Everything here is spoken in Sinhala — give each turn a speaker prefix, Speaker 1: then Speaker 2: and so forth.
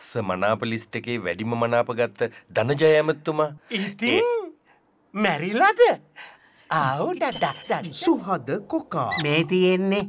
Speaker 1: ස මනාපලිස්ට එකේ වැඩිම මනාපගත්ත ධනජය ඇමත්තුමා ඉතින්
Speaker 2: මැරිලද ආවු ඩඩ සුහද කොකා
Speaker 1: මේ තියෙන්නේ